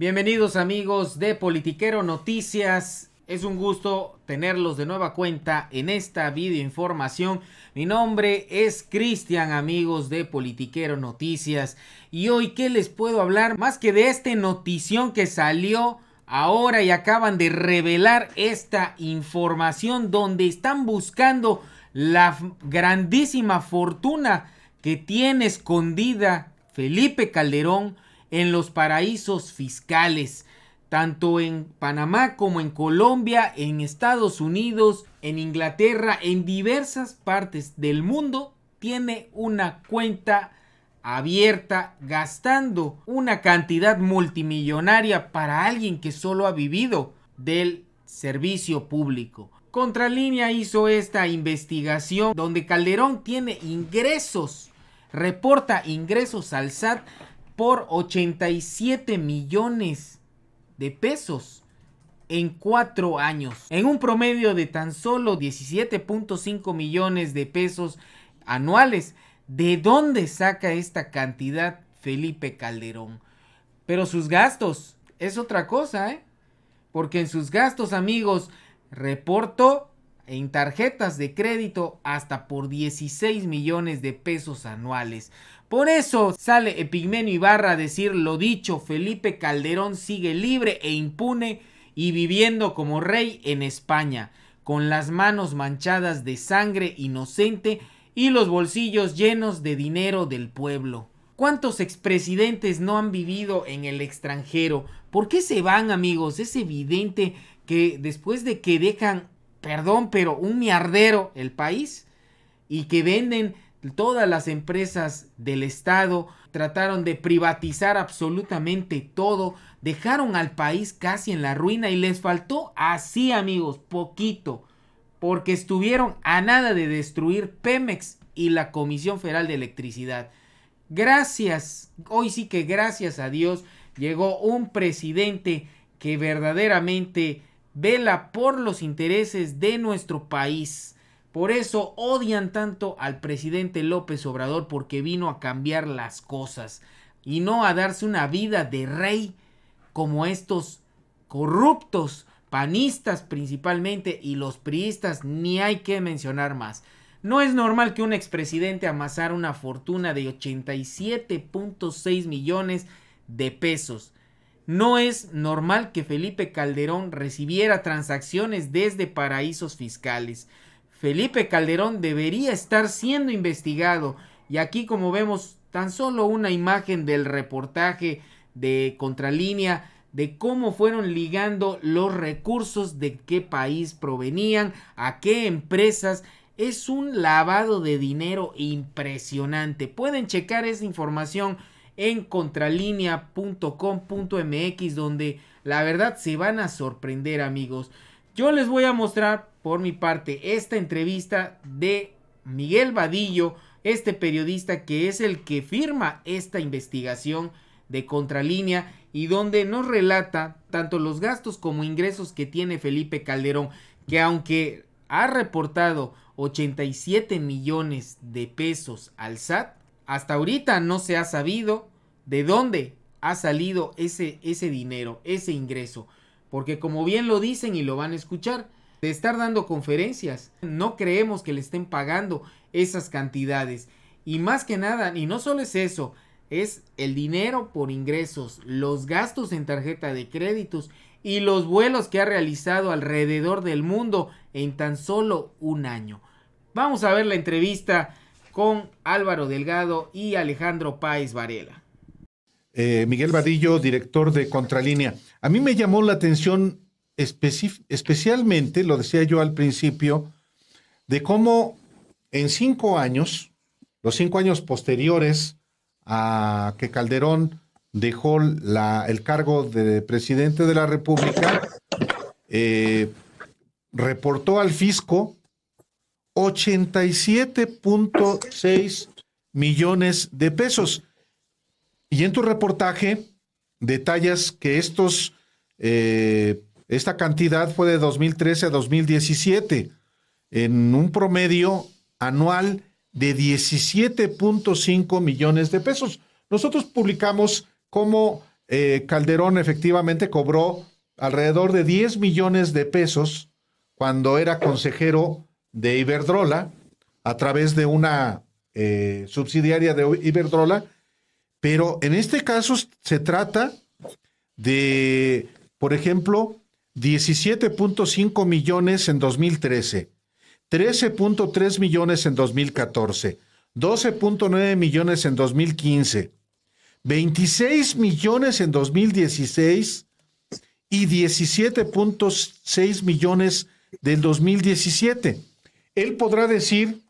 Bienvenidos amigos de Politiquero Noticias. Es un gusto tenerlos de nueva cuenta en esta videoinformación. Mi nombre es Cristian, amigos de Politiquero Noticias. Y hoy, ¿qué les puedo hablar? Más que de este notición que salió ahora y acaban de revelar esta información donde están buscando la grandísima fortuna que tiene escondida Felipe Calderón en los paraísos fiscales, tanto en Panamá como en Colombia, en Estados Unidos, en Inglaterra, en diversas partes del mundo, tiene una cuenta abierta gastando una cantidad multimillonaria para alguien que solo ha vivido del servicio público. Contralínea hizo esta investigación donde Calderón tiene ingresos, reporta ingresos al SAT por 87 millones de pesos en cuatro años, en un promedio de tan solo 17.5 millones de pesos anuales. ¿De dónde saca esta cantidad Felipe Calderón? Pero sus gastos es otra cosa, ¿eh? Porque en sus gastos, amigos, reporto en tarjetas de crédito hasta por 16 millones de pesos anuales. Por eso sale Epigmenio Ibarra a decir lo dicho, Felipe Calderón sigue libre e impune y viviendo como rey en España, con las manos manchadas de sangre inocente y los bolsillos llenos de dinero del pueblo. ¿Cuántos expresidentes no han vivido en el extranjero? ¿Por qué se van amigos? Es evidente que después de que dejan, perdón, pero un miardero el país y que venden todas las empresas del Estado trataron de privatizar absolutamente todo, dejaron al país casi en la ruina y les faltó así amigos, poquito, porque estuvieron a nada de destruir Pemex y la Comisión Federal de Electricidad. Gracias, hoy sí que gracias a Dios llegó un presidente que verdaderamente vela por los intereses de nuestro país por eso odian tanto al presidente López Obrador porque vino a cambiar las cosas y no a darse una vida de rey como estos corruptos panistas principalmente y los priistas ni hay que mencionar más. No es normal que un expresidente amasara una fortuna de 87.6 millones de pesos. No es normal que Felipe Calderón recibiera transacciones desde paraísos fiscales. Felipe Calderón debería estar siendo investigado. Y aquí como vemos tan solo una imagen del reportaje de Contralínea de cómo fueron ligando los recursos, de qué país provenían, a qué empresas. Es un lavado de dinero impresionante. Pueden checar esa información en contralínea.com.mx, donde la verdad se van a sorprender amigos. Yo les voy a mostrar por mi parte esta entrevista de Miguel Vadillo, este periodista que es el que firma esta investigación de Contralínea y donde nos relata tanto los gastos como ingresos que tiene Felipe Calderón, que aunque ha reportado 87 millones de pesos al SAT, hasta ahorita no se ha sabido de dónde ha salido ese, ese dinero, ese ingreso, porque como bien lo dicen y lo van a escuchar, de estar dando conferencias. No creemos que le estén pagando esas cantidades. Y más que nada, y no solo es eso, es el dinero por ingresos, los gastos en tarjeta de créditos y los vuelos que ha realizado alrededor del mundo en tan solo un año. Vamos a ver la entrevista con Álvaro Delgado y Alejandro Páez Varela. Eh, Miguel Vadillo, director de Contralínea. A mí me llamó la atención especialmente, lo decía yo al principio, de cómo en cinco años, los cinco años posteriores a que Calderón dejó la, el cargo de presidente de la República, eh, reportó al fisco 87.6 millones de pesos. Y en tu reportaje detallas que estos eh, esta cantidad fue de 2013 a 2017, en un promedio anual de 17.5 millones de pesos. Nosotros publicamos cómo eh, Calderón efectivamente cobró alrededor de 10 millones de pesos cuando era consejero de Iberdrola a través de una eh, subsidiaria de Iberdrola, pero en este caso se trata de, por ejemplo, 17.5 millones en 2013, 13.3 millones en 2014, 12.9 millones en 2015, 26 millones en 2016 y 17.6 millones del 2017. Él podrá decir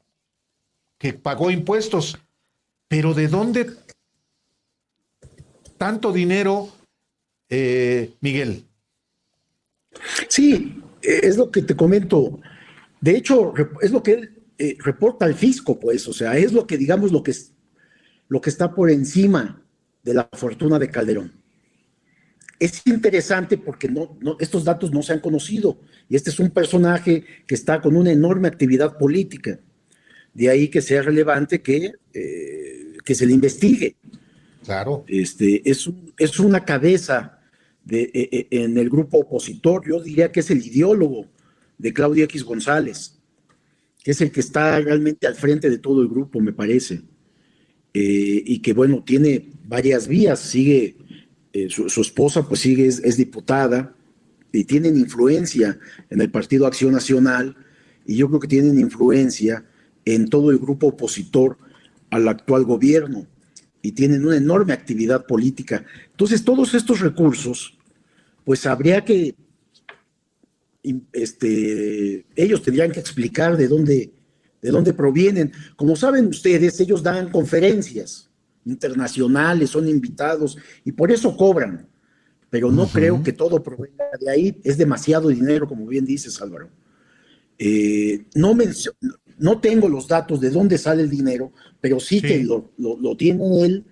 que pagó impuestos, pero ¿de dónde tanto dinero, eh, Miguel? Sí, eh, es lo que te comento. De hecho, es lo que él eh, reporta al fisco, pues, o sea, es lo que, digamos, lo que, lo que está por encima de la fortuna de Calderón. Es interesante porque estos datos no se han conocido y este es un personaje que está con una enorme actividad política. De ahí que sea relevante que, eh, que se le investigue. Claro. Este, es, es una cabeza eh, eh, en el grupo opositor, yo diría que es el ideólogo de Claudia X González, que es el que está realmente al frente de todo el grupo, me parece, eh, y que bueno, tiene varias vías, sigue, su, esposa pues sigue, es, es diputada, y tienen influencia en el Partido Acción Nacional, y yo creo que tienen influencia en todo el grupo opositor al actual gobierno y tienen una enorme actividad política. Entonces, todos estos recursos pues habría que, este, ellos tendrían que explicar de dónde, de dónde provienen. Como saben ustedes, ellos dan conferencias internacionales, son invitados y por eso cobran. Pero no creo que todo provenga de ahí. Es demasiado dinero, como bien dices, Álvaro. Eh, no, no tengo los datos de dónde sale el dinero, pero sí, que lo tiene él,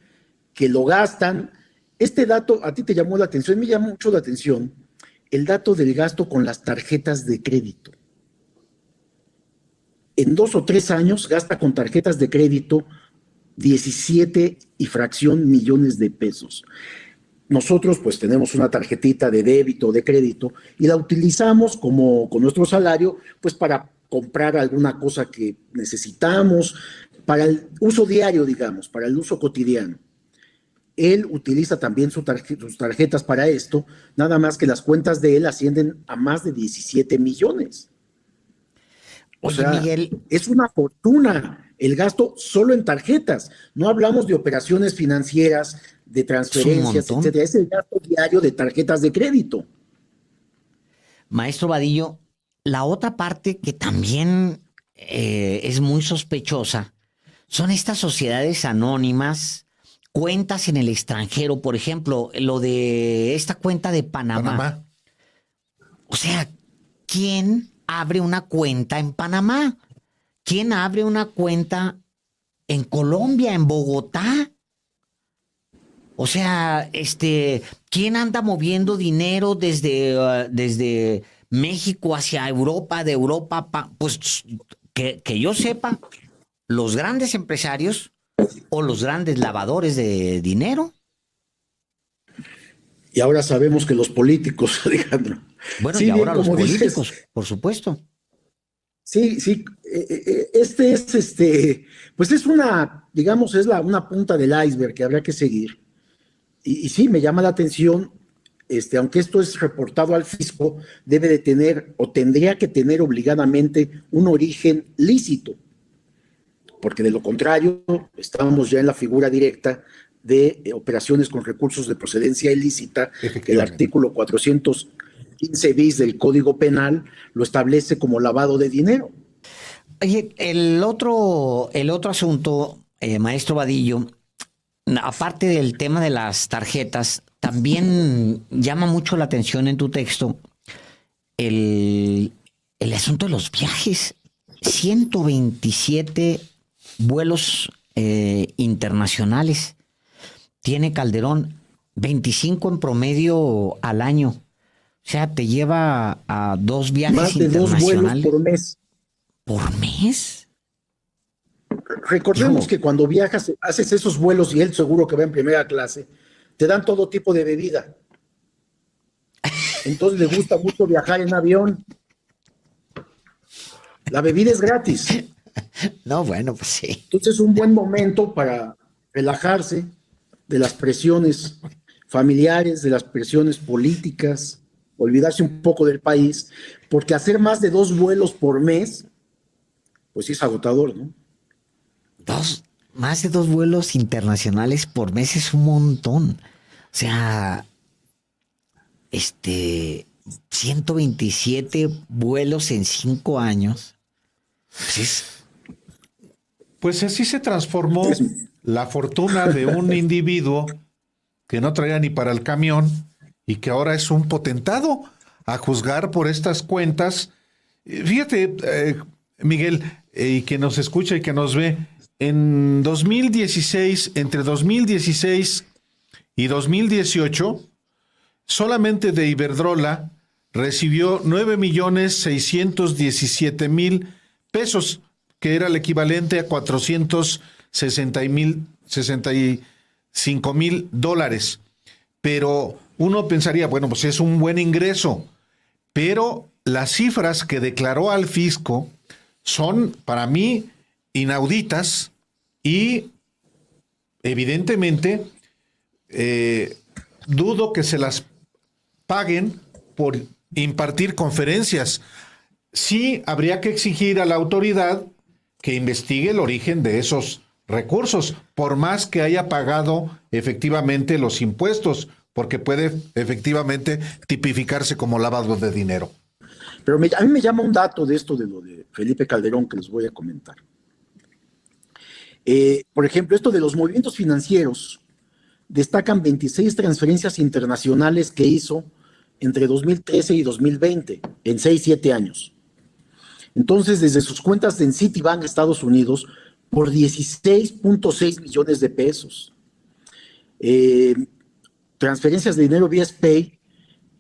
que lo gastan este dato a ti te llamó la atención, me llamó mucho la atención el dato del gasto con las tarjetas de crédito. En dos o tres años gasta con tarjetas de crédito 17 y fracción millones de pesos. Nosotros pues tenemos una tarjetita de débito, de crédito, y la utilizamos como con nuestro salario pues para comprar alguna cosa que necesitamos, para el uso diario, digamos, para el uso cotidiano él utiliza también sus tarjetas para esto, nada más que las cuentas de él ascienden a más de 17 millones. O sea, Miguel. es una fortuna el gasto solo en tarjetas. No hablamos de operaciones financieras, de transferencias, etcétera. Es el gasto diario de tarjetas de crédito. Maestro Vadillo, la otra parte que también eh, es muy sospechosa son estas sociedades anónimas cuentas en el extranjero, por ejemplo, lo de esta cuenta de Panamá. O sea, ¿quién abre una cuenta en Panamá? ¿Quién abre una cuenta en Colombia, en Bogotá? O sea, este, ¿quién anda moviendo dinero desde, uh, desde México hacia Europa, de Europa? pues que, que yo sepa, los grandes empresarios o los grandes lavadores de dinero. Y ahora sabemos que los políticos, Alejandro. Bueno, y ahora los políticos, por supuesto. Sí, sí, eh, eh, eh, este es este, pues es una, digamos, es la, una punta del iceberg que habría que seguir. Y, y, sí, me llama la atención, este, aunque esto es reportado al fisco, debe de tener o tendría que tener obligadamente un origen lícito porque de lo contrario estamos ya en la figura directa de eh, operaciones con recursos de procedencia ilícita, que el artículo 415 bis del Código Penal lo establece como lavado de dinero. Oye, el otro, el otro asunto, eh, maestro Vadillo, aparte del tema de las tarjetas, también llama mucho la atención en tu texto el, el asunto de los viajes. 127 vuelos eh, internacionales. Tiene Calderón 25 en promedio al año. O sea, te lleva a dos viajes internacionales. por mes. ¿Por mes? Recordemos que cuando viajas, haces esos vuelos y él seguro que va en primera clase, te dan todo tipo de bebida. Entonces le gusta mucho viajar en avión. La bebida es gratis. no, bueno, pues sí. Entonces es un buen momento para relajarse de las presiones familiares, de las presiones políticas, olvidarse un poco del país, porque hacer más de dos vuelos por mes, pues sí es agotador, ¿no? Dos, más de dos vuelos internacionales por mes es un montón. O sea, este, 127 vuelos en cinco años. Pues es pues así se transformó la fortuna de un individuo que no traía ni para el camión y que ahora es un potentado a juzgar por estas cuentas. Eh, fíjate, eh, Miguel, eh, y que nos escucha y que nos ve, en 2016, entre 2016 y 2018, solamente de Iberdrola recibió 9 millones 617 mil pesos que era el equivalente a 460 mil, 65 mil dólares. Pero uno pensaría, bueno, pues es un buen ingreso, pero las cifras que declaró al fisco son para mí inauditas y evidentemente eh, dudo que se las paguen por impartir conferencias. Sí habría que exigir a la autoridad que investigue el origen de esos recursos, por más que haya pagado efectivamente los impuestos, porque puede efectivamente tipificarse como lavado de dinero. Pero a mí me llama un dato de esto de lo de Felipe Calderón que les voy a comentar. Eh, por ejemplo, esto de los movimientos financieros, destacan 26 transferencias internacionales que hizo entre 2013 y 2020, en 6, 7 años. Entonces, desde sus cuentas en Citibank, Estados Unidos, por 16.6 millones de pesos. Eh, transferencias de dinero vía SPAY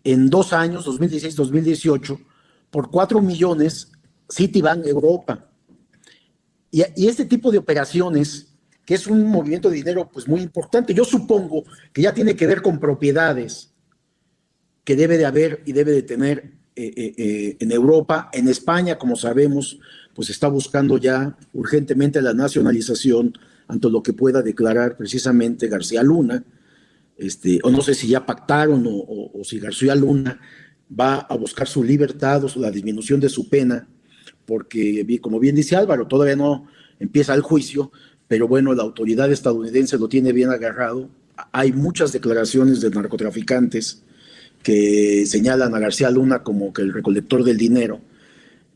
en dos años, 2016-2018, por 4 millones Citibank Europa. Y, y, este tipo de operaciones, que es un movimiento de dinero pues muy importante, yo supongo que ya tiene que ver con propiedades que debe de haber y debe de tener eh, eh, eh, en Europa, en España, como sabemos, pues está buscando ya urgentemente la nacionalización ante lo que pueda declarar precisamente García Luna, este, o no sé si ya pactaron o, o si García Luna va a buscar su libertad o la disminución de su pena, porque como bien dice Álvaro, todavía no empieza el juicio, pero bueno, la autoridad estadounidense lo tiene bien agarrado. Hay muchas declaraciones de narcotraficantes que señalan a García Luna como que el recolector del dinero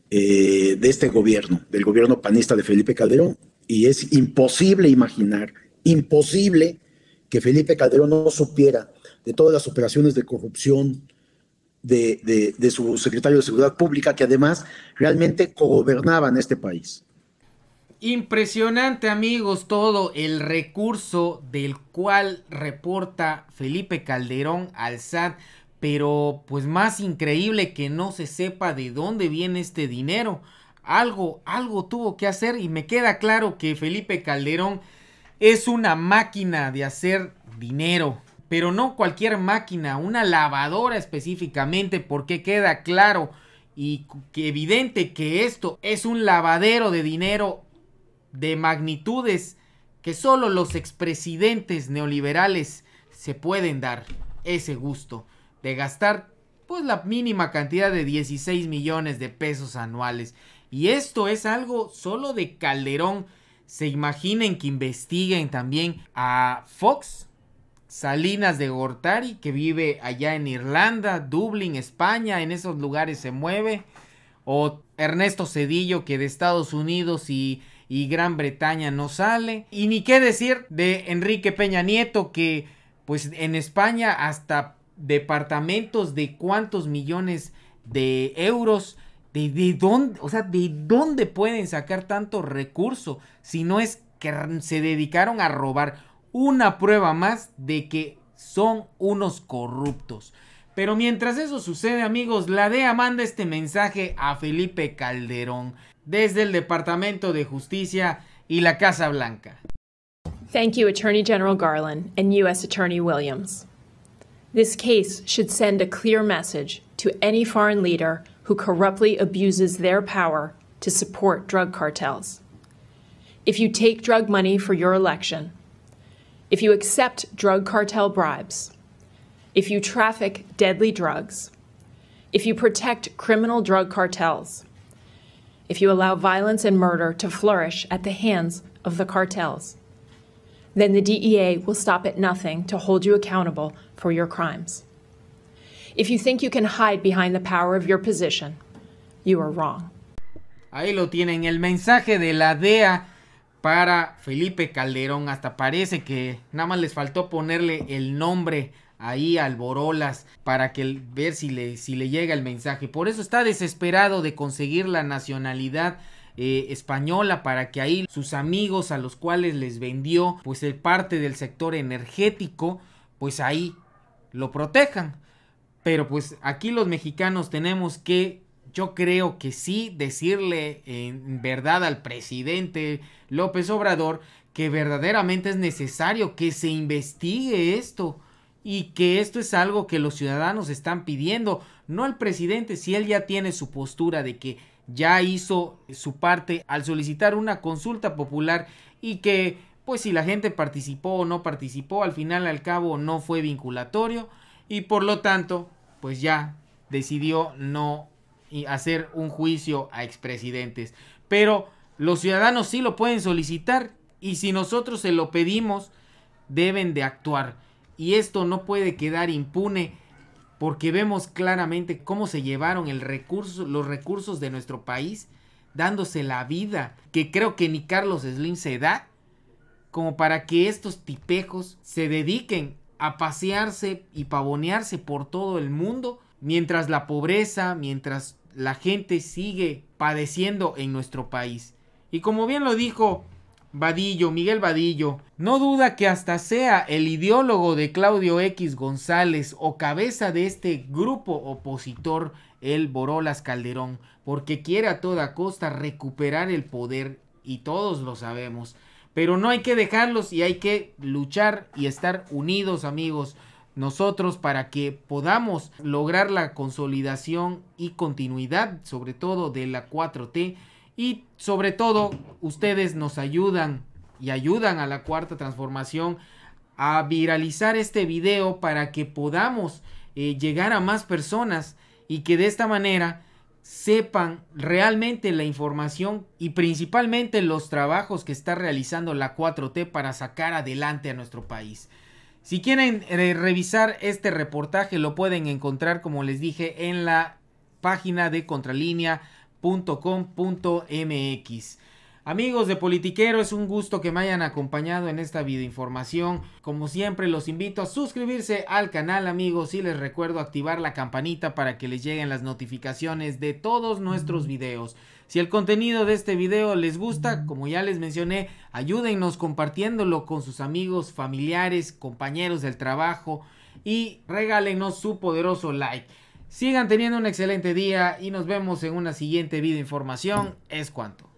eh, de este gobierno, del gobierno panista de Felipe Calderón. Y es imposible imaginar, imposible que Felipe Calderón no supiera de todas las operaciones de corrupción de, su secretario de Seguridad Pública, que además realmente gobernaba en este país. Impresionante amigos todo el recurso del cual reporta Felipe Calderón al SAT pero pues más increíble que no se sepa de dónde viene este dinero. Algo, algo tuvo que hacer y me queda claro que Felipe Calderón es una máquina de hacer dinero, pero no cualquier máquina, una lavadora específicamente, porque queda claro y que evidente que esto es un lavadero de dinero de magnitudes que solo los expresidentes neoliberales se pueden dar ese gusto de gastar pues la mínima cantidad de 16 millones de pesos anuales. Y esto es algo solo de Calderón. Se imaginen que investiguen también a Fox, Salinas de Gortari, que vive allá en Irlanda, Dublín, España, en esos lugares se mueve. O Ernesto Cedillo, que de Estados Unidos y, y Gran Bretaña no sale. Y ni qué decir de Enrique Peña Nieto, que pues en España hasta departamentos de cuántos millones de euros. De, dónde, o sea, ¿de dónde pueden sacar tanto recurso si no es que se dedicaron a robar? Una prueba más de que son unos corruptos. Pero mientras eso sucede, amigos, la DEA manda este mensaje a Felipe Calderón desde el Departamento de Justicia y la Casa Blanca. Thank you, Attorney General Garland and U.S. Attorney Williams. This case should send a clear message to any foreign leader who corruptly abuses their power to support drug cartels. If you take drug money for your election, if you accept drug cartel bribes, if you traffic deadly drugs, if you protect criminal drug cartels, if you allow violence and murder to flourish at the hands of the cartels, E will stop at nothing to hold you accountable for your crimes. If you think you can hide behind the power of your position, you are wrong. Ahí lo tienen, el mensaje de la DEA para Felipe Calderón. Hasta parece que nada más les faltó ponerle el nombre ahí al Borolas para que ver si si le llega el mensaje. Por eso está desesperado de conseguir la nacionalidad eh, española para que ahí sus amigos a los cuales les vendió pues eh, parte del sector energético pues ahí lo protejan. Pero pues aquí los mexicanos tenemos que yo creo que sí decirle en verdad al presidente López Obrador que verdaderamente es necesario que se investigue esto y que esto es algo que los ciudadanos están pidiendo, no al presidente, si él ya tiene su postura de que ya hizo su parte al solicitar una consulta popular y que pues si la gente participó o no participó, al final al cabo no fue vinculatorio y por lo tanto pues ya decidió no hacer un juicio a expresidentes. Pero los ciudadanos sí lo pueden solicitar y si nosotros se lo pedimos deben de actuar y esto no puede quedar impune porque vemos claramente cómo se llevaron el los recursos de nuestro país, dándose la vida, que creo que ni Carlos Slim se da, como para que estos tipejos se dediquen a pasearse y pavonearse por todo el mundo, mientras la pobreza, mientras la gente sigue padeciendo en nuestro país. Y como bien lo dijo Vadillo, Miguel Vadillo. No duda que hasta sea el ideólogo de Claudio X González o cabeza de este grupo opositor, el Borolas Calderón, porque quiere a toda costa recuperar el poder y todos lo sabemos. Pero no hay que dejarlos y hay que luchar y estar unidos, amigos, nosotros para que podamos lograr la consolidación y continuidad, sobre todo de la 4T y sobre todo, ustedes nos ayudan y ayudan a la cuarta transformación a viralizar este video para que podamos eh, llegar a más personas y que de esta manera sepan realmente la información y principalmente los trabajos que está realizando la 4T para sacar adelante a nuestro país. Si quieren eh, revisar este reportaje lo pueden encontrar como les dije en la página de Contralínea .com.mx. Amigos de Politiquero, es un gusto que me hayan acompañado en esta videoinformación. Como siempre, los invito a suscribirse al canal, amigos, y les recuerdo activar la campanita para que les lleguen las notificaciones de todos nuestros videos. Si el contenido de este video les gusta, como ya les mencioné, ayúdennos compartiéndolo con sus amigos, familiares, compañeros del trabajo y regálenos su poderoso like. Sigan teniendo un excelente día y nos vemos en una siguiente video información. Es cuanto.